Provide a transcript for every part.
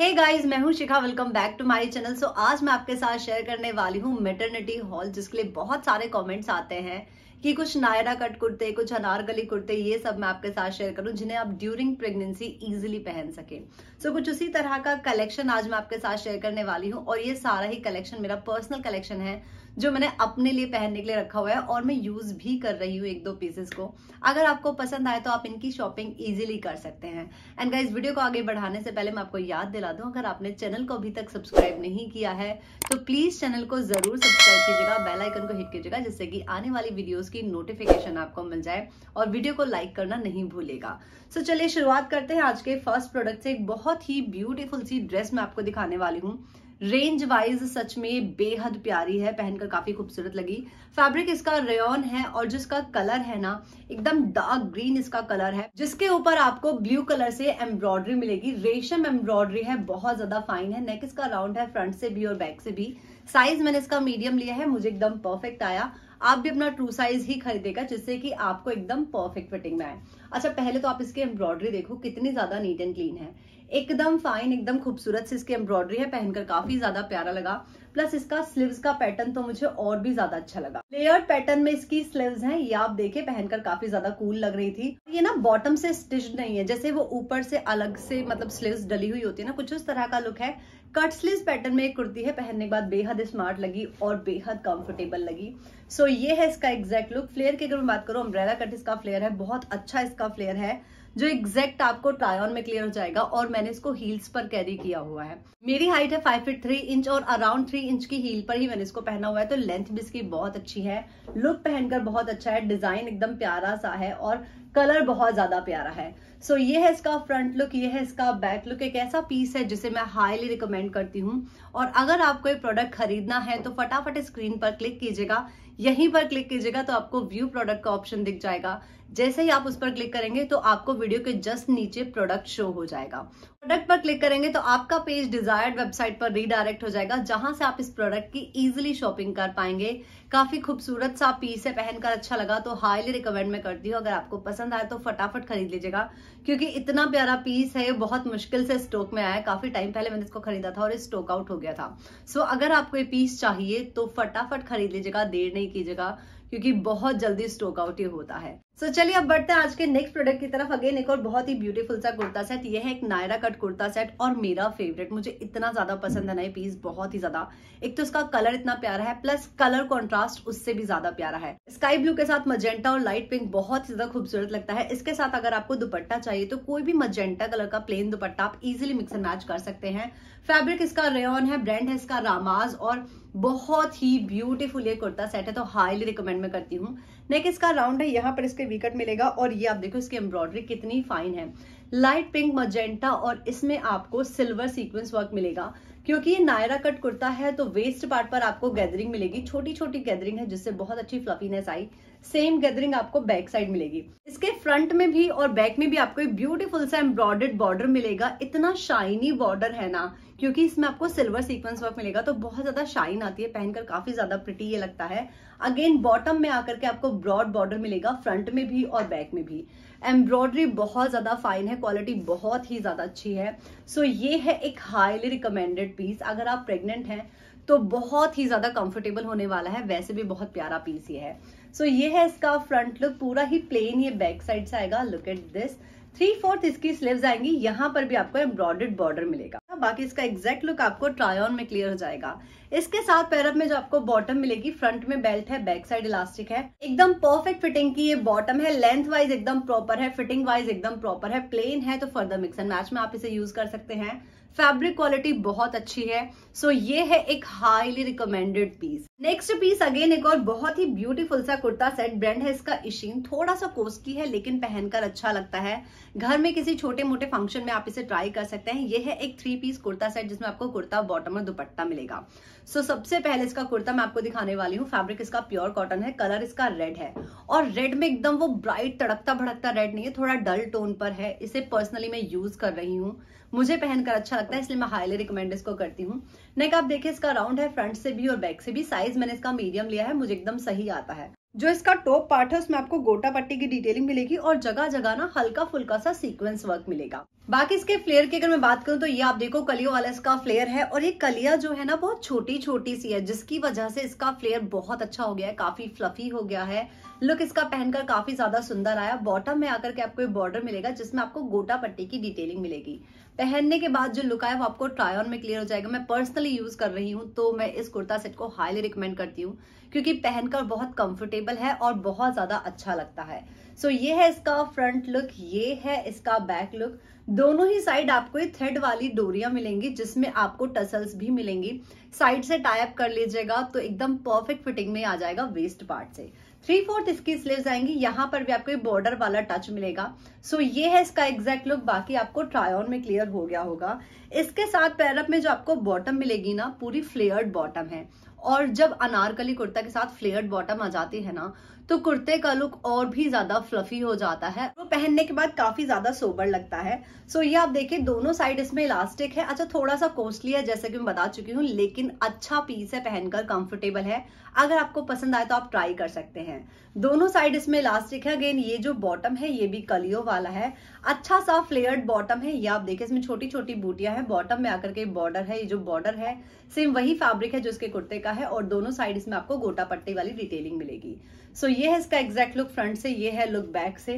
हे guys मैं हूं Shikha welcome back to my channel so आज मैं आपके साथ शेयर करने वाली हूं मेटर्निटी हॉल जिसके लिए बहुत सारे कमेंट्स आते हैं कि कुछ नायरा कट कुर्ते कुछ अनारकली कुर्ते ये सब मैं आपके साथ शेयर करूं जिन्हें आप ड्यूरिंग प्रेगनेंसी इजीली पहन सके सो so, कुछ उसी तरह का कलेक्शन आज मैं आपके साथ शेयर करने वाली हूँ और ये सारा ही कलेक्शन मेरा पर्सनल कलेक्शन है जो मैंने अपने लिए पहनने के लिए रखा हुआ है और मैं यूज भी कर रही हूँ एक दो पीसेस को अगर आपको पसंद आए तो आप इनकी शॉपिंग इजिली कर सकते हैं एंड गाइज वीडियो को आगे बढ़ाने से पहले मैं आपको याद दिला दू अगर आपने चैनल को अभी तक सब्सक्राइब नहीं किया है तो प्लीज चैनल को जरूर सब्सक्राइब कीजिएगा बेलाइकन को हिट कीजिएगा जिससे कि आने वाली वीडियो की नोटिफिकेशन आपको मिल जाए और वीडियो को लाइक करना नहीं भूलेगा सो चलिए शुरुआत करते हैं आज के फर्स्ट प्रोडक्ट से एक बहुत ही ब्यूटीफुल सी ड्रेस मैं आपको दिखाने वाली हूँ रेंज वाइज सच में बेहद प्यारी है पहनकर काफी खूबसूरत लगी फैब्रिक इसका रेयन है और जिसका कलर है ना एकदम डार्क ग्रीन इसका कलर है जिसके ऊपर आपको ब्लू कलर से एम्ब्रॉयडरी मिलेगी रेशम एम्ब्रॉयडरी है बहुत ज्यादा फाइन है नेक इसका राउंड है फ्रंट से भी और बैक से भी साइज मैंने इसका मीडियम लिया है मुझे एकदम परफेक्ट आया आप भी अपना ट्रू साइज ही खरीदेगा जिससे कि आपको एकदम परफेक्ट फिटिंग में आए अच्छा पहले तो आप इसकी एम्ब्रॉयडरी देखो कितनी ज्यादा नीट एंड क्लीन है एकदम फाइन एकदम खूबसूरत से इसकी एम्ब्रॉयडरी है पहनकर काफी ज्यादा प्यारा लगा प्लस इसका स्लीव्स का पैटर्न तो मुझे और भी ज्यादा अच्छा लगा लेयर्ड पैटर्न में इसकी स्लीव्स हैं ये आप देखे पहनकर काफी ज्यादा कूल लग रही थी ये ना बॉटम से स्टिच नहीं है जैसे वो ऊपर से अलग से मतलब स्लीव्स डली हुई होती है ना कुछ उस तरह का लुक है कट स्लीव पैटर्न में एक कुर्ती है पहनने के बाद बेहद स्मार्ट लगी और बेहद कंफर्टेबल लगी सो so, ये है इसका एग्जैक्ट लुक फ्लेयर की अगर मैं बात करूँ अम्ब्रेला कट इसका फ्लेयर है बहुत अच्छा इसका फ्लेयर है जो एग्जैक्ट आपको ट्राई ऑन में क्लियर हो जाएगा और मैंने इसको हील्स पर कैरी किया हुआ है मेरी हाइट है फाइव फिट थ्री इंच और अराउंड थ्री इंच की हील पर ही मैंने इसको पहना हुआ है तो लेंथ भी इसकी बहुत अच्छी है लुक पहनकर बहुत अच्छा है डिजाइन एकदम प्यारा सा है और कलर बहुत ज्यादा प्यारा है सो so, ये है इसका फ्रंट लुक ये है इसका बैक लुक एक ऐसा पीस है जिसे मैं हाईली रिकमेंड करती हूँ और अगर आपको ये प्रोडक्ट खरीदना है तो फटाफट स्क्रीन पर क्लिक कीजिएगा यहीं पर क्लिक कीजिएगा तो आपको व्यू प्रोडक्ट का ऑप्शन दिख जाएगा जैसे ही आप उस पर क्लिक करेंगे तो आपको वीडियो के जस्ट नीचे प्रोडक्ट शो हो जाएगा प्रोडक्ट पर क्लिक करेंगे तो आपका पेज डिजायर्ड वेबसाइट पर रीडायरेक्ट हो जाएगा जहां से आप इस प्रोडक्ट की इजिली शॉपिंग कर पाएंगे काफी खूबसूरत सा पीस है पहनकर अच्छा लगा तो हाईली रिकमेंड मैं करती हूँ अगर आपको पसंद आए तो फटाफट खरीद लीजिएगा क्योंकि इतना प्यारा पीस है बहुत मुश्किल से स्टॉक में आया काफी टाइम पहले मैंने इसको खरीदा था और स्टॉक आउट हो गया था सो अगर आपको ये पीस चाहिए तो फटाफट खरीद लीजिएगा देर नहीं कीजिएगा क्योंकि बहुत जल्दी स्टोक आउट ये होता है सो so, चलिए अब बढ़ते हैं आज के नेक्स्ट प्रोडक्ट की तरफ अगेन एक और बहुत ही ब्यूटीफुल सा कुर्ता सेट ये है एक नायरा कट कुर्ता सेट और मेरा फेवरेट मुझे इतना ज्यादा पसंद है ना ये पीस बहुत ही ज्यादा एक तो इसका कलर इतना प्यारा है प्लस कलर कॉन्ट्रास्ट उससे भी ज्यादा प्यारा है स्काई ब्लू के साथ मजेंटा और लाइट पिंक बहुत ही ज्यादा खूबसूरत लगता है इसके साथ अगर आपको दुपट्टा चाहिए तो कोई भी मजेंटा कलर का प्लेन दुपट्टा आप इजिली मिक्स एंड मैच कर सकते हैं फैब्रिक इसका रेन है ब्रांड है इसका रामाज और बहुत ही ब्यूटीफुल ये कुर्ता सेट है तो हाईली रिकमेंड मैं करती हूँ नेक इसका राउंड है यहाँ पर इसके विकट मिलेगा और ये आप देखो इसकी एम्ब्रॉयडरी कितनी फाइन है लाइट पिंक मजेंटा और इसमें आपको सिल्वर सीक्वेंस वर्क मिलेगा क्योंकि ये नायरा कट कुर्ता है तो वेस्ट पार्ट पर आपको गैदरिंग मिलेगी छोटी छोटी गैदरिंग है जिससे बहुत अच्छी फ्लफीनेस आई सेम गैदरिंग आपको बैक साइड मिलेगी इसके फ्रंट में भी और बैक में भी आपको एक ब्यूटीफुल सा एम्ब्रॉयडर्ड बॉर्डर मिलेगा इतना शाइनी बॉर्डर है ना क्योंकि इसमें आपको सिल्वर सीक्वेंस वर्क मिलेगा तो बहुत ज्यादा शाइन आती है पहनकर काफी ज्यादा प्रिटी ये लगता है अगेन बॉटम में आकर के आपको ब्रॉड बॉर्डर मिलेगा फ्रंट में भी और बैक में भी एम्ब्रॉयडरी बहुत ज्यादा फाइन है क्वालिटी बहुत ही ज्यादा अच्छी है सो so, ये है एक हाईली रिकमेंडेड पीस अगर आप प्रेग्नेंट हैं तो बहुत ही ज्यादा कंफर्टेबल होने वाला है वैसे भी बहुत प्यारा पीस ये है सो so, ये है इसका फ्रंट लुक पूरा ही प्लेन ये बैक साइड से आएगा look at this three fourth इसकी स्लीव आएंगी यहाँ पर भी आपको एम्ब्रॉयडेड बॉर्डर मिलेगा बाकी इसका एग्जैक्ट लुक आपको ट्राई ऑन में क्लियर हो जाएगा इसके साथ पैरअप में जो आपको बॉटम मिलेगी फ्रंट में बेल्ट है बैक साइड इलास्टिक है एकदम परफेक्ट फिटिंग की ये बॉटम है लेंथ वाइज एकदम प्रॉपर है फिटिंग वाइज एकदम प्रॉपर है प्लेन है तो फर्दर मिक्स एंड मैच में आप इसे यूज कर सकते हैं फैब्रिक क्वालिटी बहुत अच्छी है सो so, ये है एक highly recommended piece next piece again एक और बहुत ही ब्यूटीफुल सा कुर्ता सेट ब्रांड है इसका इशीन थोड़ा सा कोस्टली है लेकिन पहनकर अच्छा लगता है घर में किसी छोटे मोटे फंक्शन में आप इसे ट्राई कर सकते हैं ये है एक थ्री पीस कुर्ता सेट जिसमें आपको कुर्ता बॉटम और दुपट्टा मिलेगा सो so, सबसे पहले इसका कुर्ता मैं आपको दिखाने वाली हूँ फैब्रिक इसका प्योर कॉटन है कलर इसका रेड है और रेड में एकदम वो ब्राइट तड़कता भड़कता रेड नहीं है थोड़ा डल टोन पर है इसे पर्सनली मैं यूज कर रही हूँ मुझे पहनकर अच्छा अच्छा लगता है इसलिए मैं हाईली रिकमेंड इसको करती हूँ नेक आप देखिए इसका राउंड है फ्रंट से भी और बैक से भी साइज मैंने इसका मीडियम लिया है मुझे एकदम सही आता है जो इसका टॉप पार्ट है उसमें आपको गोटा पट्टी की डिटेलिंग मिलेगी और जगह जगह ना हल्का फुल्का सा सीक्वेंस वर्क मिलेगा बाकी इसके फ्लेयर की अगर मैं बात करूं तो ये आप देखो कलियों वाला इसका फ्लेयर है और ये कलिया जो है ना बहुत छोटी छोटी सी है जिसकी वजह से इसका फ्लेयर बहुत अच्छा हो गया है काफी फ्लफी हो गया है लुक इसका पहनकर काफी ज्यादा सुंदर आया बॉटम में आकर के आपको एक बॉर्डर मिलेगा जिसमें आपको गोटा पट्टी की डिटेलिंग मिलेगी पहनने के बाद जो लुक आया वो आपको ट्राई ऑन में क्लियर हो जाएगा मैं पर्सनली यूज कर रही हूँ तो मैं इस कुर्ता सेट को हाईली रिकमेंड करती हूँ क्योंकि पहनकर बहुत कंफर्टेबल है और बहुत ज्यादा अच्छा लगता है सो ये है इसका फ्रंट लुक ये है इसका बैक लुक दोनों ही साइड आपको ये थ्रेड वाली डोरियां मिलेंगी जिसमें आपको टसल्स भी मिलेंगी साइड से टाइप कर लीजिएगा तो एकदम परफेक्ट फिटिंग में आ जाएगा वेस्ट पार्ट से थ्री फोर्थ इसकी स्लीव आएंगी यहाँ पर भी आपको बॉर्डर वाला टच मिलेगा सो so, ये है इसका एग्जैक्ट लुक बाकी आपको ट्राई ऑन में क्लियर हो गया होगा इसके साथ पैरअप में जो आपको बॉटम मिलेगी ना पूरी फ्लेयर्ड बॉटम है और जब अनारकली कुर्ता के साथ फ्लेयर्ड बॉटम आ जाती है ना तो कुर्ते का लुक और भी ज्यादा फ्लफी हो जाता है वो तो पहनने के बाद काफी ज्यादा सोबर लगता है सो ये आप देखिए दोनों साइड इसमें इलास्टिक है अच्छा थोड़ा सा कॉस्टली है जैसे कि मैं बता चुकी हूँ लेकिन अच्छा पीस है पहनकर कंफर्टेबल है अगर आपको पसंद आए तो आप ट्राई कर सकते हैं दोनों साइड इसमें इलास्टिक है अगेन ये जो बॉटम है ये भी कलियो वाला है अच्छा सा फ्लेयर्ड बॉटम है ये आप देखिए इसमें छोटी छोटी बूटियां है बॉटम में आकर के बॉर्डर है ये जो बॉर्डर है सेम वही फैब्रिक है जो इसके कुर्ते का है और दोनों साइड इसमें आपको गोटा पट्टी वाली डिटेलिंग मिलेगी सो so, ये है इसका एग्जैक्ट लुक फ्रंट से ये है लुक बैक से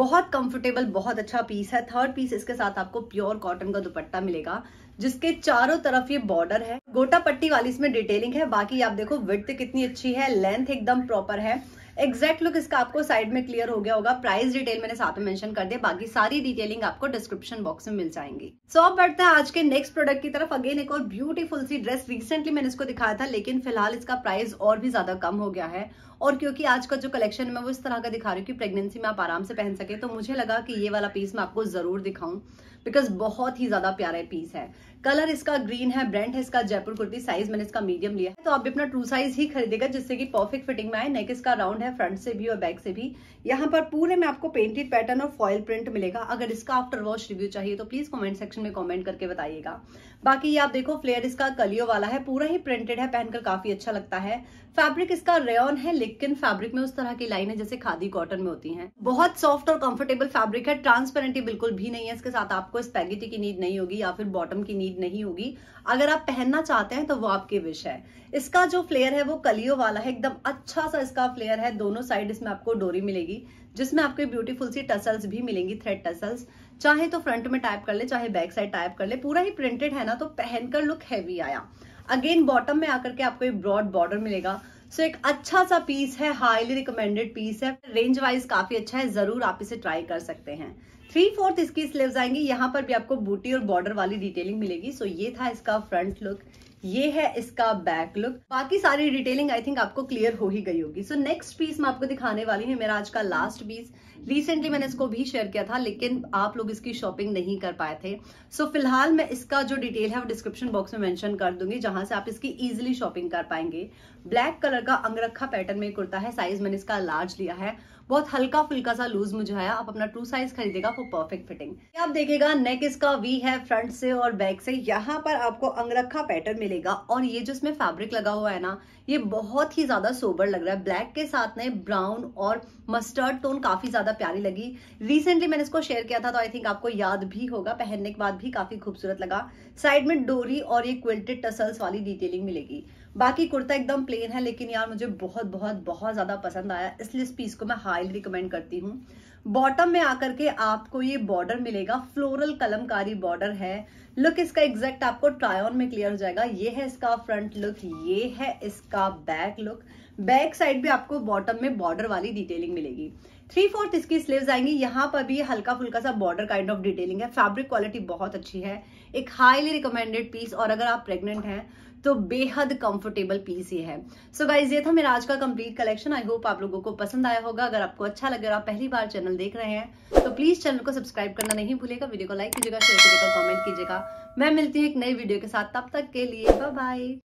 बहुत कंफर्टेबल बहुत अच्छा पीस है थर्ड पीस इसके साथ आपको प्योर कॉटन का दुपट्टा मिलेगा जिसके चारों तरफ ये बॉर्डर है गोटा पट्टी वाली इसमें डिटेलिंग है बाकी आप देखो विथ कितनी अच्छी है लेंथ एकदम प्रॉपर है एग्जैक्ट लुक इसका आपको साइड में क्लियर हो गया होगा प्राइस डिटेल मैंने साथ में मेंशन कर दिया बाकी सारी डिटेलिंग आपको डिस्क्रिप्शन बॉक्स में मिल जाएंगी सो so, अब बढ़ते हैं आज के नेक्स्ट प्रोडक्ट की तरफ अगेन एक और ब्यूटीफुल सी ड्रेस रिसेंटली मैंने इसको दिखाया था लेकिन फिलहाल इसका प्राइस और भी ज्यादा कम हो गया है और क्योंकि आज का जो कलेक्शन मैं वो इस तरह का दिखा रही हूँ कि प्रेगनेंसी में आप आराम से पहन सके तो मुझे लगा कि ये वाला पीस मैं आपको ज़रूर दिखाऊं बिकॉज बहुत ही ज़्यादा प्यारा पीस है कलर इसका ग्रीन है ब्रांड है इसका जयपुर कुर्ती साइज मैंने इसका मीडियम लिया है तो आप भी अपना टू साइज ही खरीदेगा जिससे कि परफेक्ट फिटिंग में आए नेक इसका राउंड है फ्रंट से भी और बैक से भी यहाँ पर पूरे में आपको पेंटेड पैटर्न और फॉयल प्रिंट मिलेगा अगर इसका आफ्टर वॉश रिव्यू चाहिए तो प्लीज कॉमेंट सेक्शन में कॉमेंट करके बताइएगा बाकी ये आप देखो फ्लेयर इसका कलियो वाला है पूरा ही प्रिंटेड है पहनकर काफी अच्छा लगता है फैब्रिक इसका रेन है सिक्किन फैब्रिक में उस तरह की लाइन है जैसे खादी कॉटन में होती है बहुत सॉफ्ट और कंफर्टेबल फैब्रिक है ट्रांसपेरेंटी बिल्कुल भी नहीं है इसके साथ आपको स्पैगेटी की नीड नहीं होगी या फिर बॉटम की नीड नहीं होगी अगर आप पहनना चाहते हैं तो वो आपकी विश है इसका जो फ्लेयर है वो कलियो वाला है एकदम अच्छा सा इसका फ्लेयर है दोनों साइड इसमें आपको डोरी मिलेगी जिसमें आपको ब्यूटीफुल सी टसल्स भी मिलेंगी थ्रेड टसल्स चाहे तो फ्रंट में टाइप कर ले चाहे बैक साइड टाइप कर ले पूरा ही प्रिंटेड है ना तो पहनकर लुक हैवी आया अगेन बॉटम में आकर के आपको एक ब्रॉड बॉर्डर मिलेगा सो so, एक अच्छा सा पीस है हाईली रिकमेंडेड पीस है रेंज वाइज काफी अच्छा है जरूर आप इसे ट्राई कर सकते हैं थ्री फोर्थ इसकी स्लीव आएंगी यहाँ पर भी आपको बूटी और बॉर्डर वाली डिटेलिंग मिलेगी सो so, ये था इसका फ्रंट लुक ये है इसका बैक लुक बाकी सारी डिटेलिंग आई थिंक आपको क्लियर हो ही गई होगी सो नेक्स्ट पीस मैं आपको दिखाने वाली हूँ मेरा आज का लास्ट पीस रिसेंटली मैंने इसको भी शेयर किया था लेकिन आप लोग इसकी शॉपिंग नहीं कर पाए थे सो so, फिलहाल मैं इसका जो डिटेल है वो डिस्क्रिप्शन बॉक्स में मेंशन कर दूंगी जहां से आप इसकी इजिली शॉपिंग कर पाएंगे ब्लैक कलर का अंगरखा पैटर्न में कुर्ता है साइज मैंने इसका लार्ज लिया है बहुत हल्का फुल्का सा लूज मुझे आया आप अपना टू साइज खरीदेगा फॉर परफेक्ट फिटिंग आप देखेगा नेक इसका वी है फ्रंट से और बैक से यहाँ पर आपको अंगरखा पैटर्न मिलेगा और ये जो इसमें फैब्रिक लगा हुआ है ना ये बहुत ही ज्यादा सोबर लग रहा है ब्लैक के साथ में ब्राउन और मस्टर्ड टोन काफी ज्यादा प्यारी लगी रिसेंटली मैंने इसको शेयर किया था तो आई थिंक आपको याद भी होगा पहनने के बाद भी काफी खूबसूरत लगा साइड में डोरी और ये क्विल्टेड टसल्स वाली डिटेलिंग मिलेगी बाकी कुर्ता एकदम प्लेन है लेकिन यार मुझे बहुत बहुत बहुत ज़्यादा पसंद आया इसलिए इस पीस को मैं हाईली रिकमेंड करती हूँ बॉटम में आकर के आपको ये बॉर्डर मिलेगा फ्लोरल कलमकारी बॉर्डर है लुक इसका एग्जैक्ट आपको ट्रायन में क्लियर हो जाएगा ये है इसका फ्रंट लुक ये है इसका बैक लुक बैक साइड भी आपको बॉटम में बॉर्डर वाली डिटेलिंग मिलेगी थ्री फोर्थ इसकी स्लीव आएंगी यहाँ पर भी हल्का फुल्का सा बॉर्डर काइंड ऑफ डिटेलिंग है फैब्रिक क्वालिटी बहुत अच्छी है एक हाईली रिकमेंडेड पीस और अगर आप प्रेग्नेंट हैं तो बेहद कंफर्टेबल पीस ये है सो so गाइज ये था मेरा आज का कंप्लीट कलेक्शन आई होप आप लोगों को पसंद आया होगा अगर आपको अच्छा लगे और आप पहली बार चैनल देख रहे हैं तो प्लीज चैनल को सब्सक्राइब करना नहीं भूलेगा वीडियो को लाइक कीजिएगा शेयर कीजिएगा कॉमेंट कीजिएगा मैं मिलती हूँ एक नई वीडियो के साथ तब तक के लिए बाय